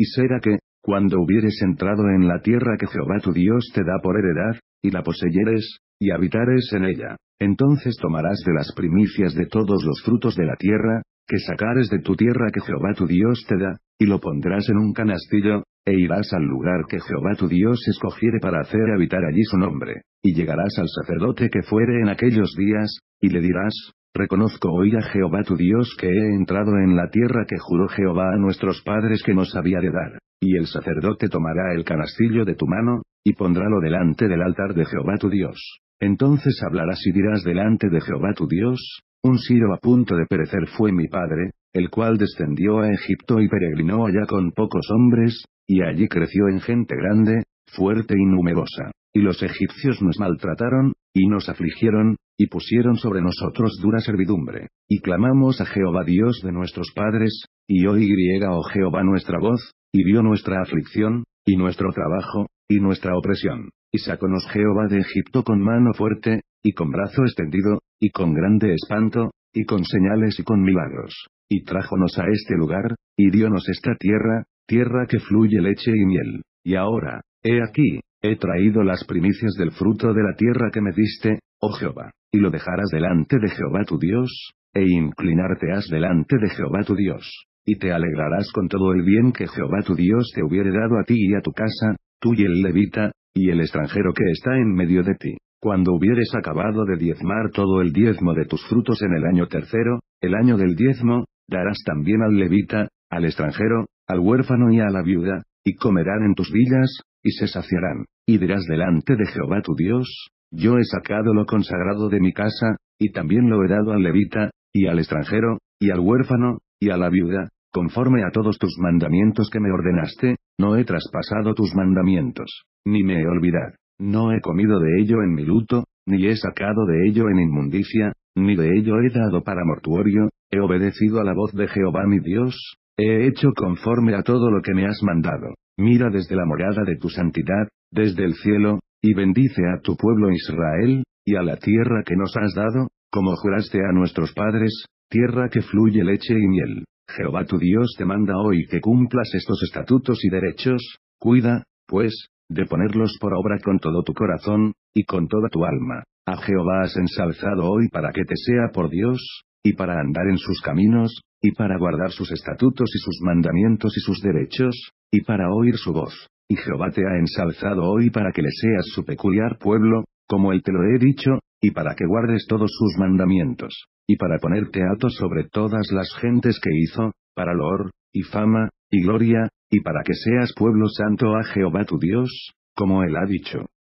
Y será que, cuando hubieres entrado en la tierra que Jehová tu Dios te da por heredad, y la poseyeres, y habitares en ella, entonces tomarás de las primicias de todos los frutos de la tierra, que sacares de tu tierra que Jehová tu Dios te da, y lo pondrás en un canastillo, e irás al lugar que Jehová tu Dios escogiere para hacer habitar allí su nombre, y llegarás al sacerdote que fuere en aquellos días, y le dirás, Reconozco hoy a Jehová tu Dios que he entrado en la tierra que juró Jehová a nuestros padres que nos había de dar. Y el sacerdote tomará el canastillo de tu mano, y pondrálo delante del altar de Jehová tu Dios. Entonces hablarás y dirás delante de Jehová tu Dios, un siro a punto de perecer fue mi padre, el cual descendió a Egipto y peregrinó allá con pocos hombres, y allí creció en gente grande, fuerte y numerosa. Y los egipcios nos maltrataron, y nos afligieron, y pusieron sobre nosotros dura servidumbre, y clamamos a Jehová Dios de nuestros padres, y hoy griega o oh Jehová nuestra voz, y vio nuestra aflicción, y nuestro trabajo, y nuestra opresión, y sacónos Jehová de Egipto con mano fuerte, y con brazo extendido, y con grande espanto, y con señales y con milagros, y trájonos a este lugar, y diónos esta tierra, tierra que fluye leche y miel, y ahora, he aquí, he traído las primicias del fruto de la tierra que me diste, oh Jehová y lo dejarás delante de Jehová tu Dios, e inclinarte has delante de Jehová tu Dios, y te alegrarás con todo el bien que Jehová tu Dios te hubiere dado a ti y a tu casa, tú y el levita, y el extranjero que está en medio de ti. Cuando hubieres acabado de diezmar todo el diezmo de tus frutos en el año tercero, el año del diezmo, darás también al levita, al extranjero, al huérfano y a la viuda, y comerán en tus villas, y se saciarán, y dirás delante de Jehová tu Dios, yo he sacado lo consagrado de mi casa, y también lo he dado al levita, y al extranjero, y al huérfano, y a la viuda, conforme a todos tus mandamientos que me ordenaste, no he traspasado tus mandamientos, ni me he olvidado, no he comido de ello en mi luto, ni he sacado de ello en inmundicia, ni de ello he dado para mortuorio, he obedecido a la voz de Jehová mi Dios, he hecho conforme a todo lo que me has mandado, mira desde la morada de tu santidad, desde el cielo, y bendice a tu pueblo Israel, y a la tierra que nos has dado, como juraste a nuestros padres, tierra que fluye leche y miel. Jehová tu Dios te manda hoy que cumplas estos estatutos y derechos, cuida, pues, de ponerlos por obra con todo tu corazón, y con toda tu alma. A Jehová has ensalzado hoy para que te sea por Dios, y para andar en sus caminos, y para guardar sus estatutos y sus mandamientos y sus derechos, y para oír su voz y Jehová te ha ensalzado hoy para que le seas su peculiar pueblo, como él te lo he dicho, y para que guardes todos sus mandamientos, y para ponerte alto sobre todas las gentes que hizo, para loor, y fama, y gloria, y para que seas pueblo santo a Jehová tu Dios, como él ha dicho.